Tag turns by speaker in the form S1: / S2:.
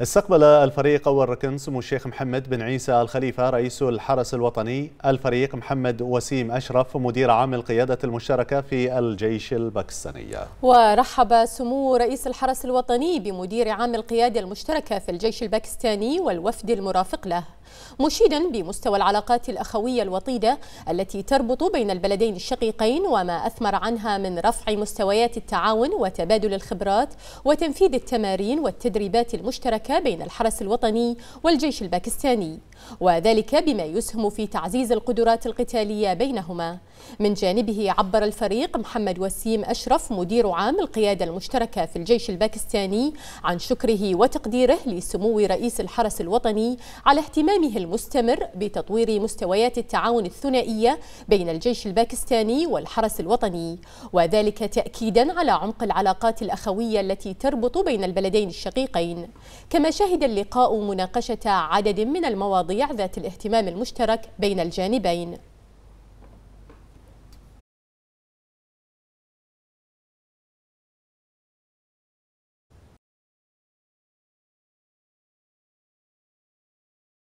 S1: استقبل الفريق أول ركن سمو الشيخ محمد بن عيسى الخليفة رئيس الحرس الوطني الفريق محمد وسيم أشرف مدير عام القيادة المشتركة في الجيش الباكستاني
S2: ورحب سمو رئيس الحرس الوطني بمدير عام القيادة المشتركة في الجيش الباكستاني والوفد المرافق له مشيدا بمستوى العلاقات الأخوية الوطيدة التي تربط بين البلدين الشقيقين وما أثمر عنها من رفع مستويات التعاون وتبادل الخبرات وتنفيذ التمارين والتدريبات المشتركة المشتركة بين الحرس الوطني والجيش الباكستاني وذلك بما يسهم في تعزيز القدرات القتالية بينهما من جانبه عبر الفريق محمد وسيم أشرف مدير عام القيادة المشتركة في الجيش الباكستاني عن شكره وتقديره لسمو رئيس الحرس الوطني على اهتمامه المستمر بتطوير مستويات التعاون الثنائية بين الجيش الباكستاني والحرس الوطني وذلك تأكيدا على عمق العلاقات الأخوية التي تربط بين البلدين الشقيقين كما شهد اللقاء مناقشة عدد من المواضيع ذات الاهتمام المشترك بين الجانبين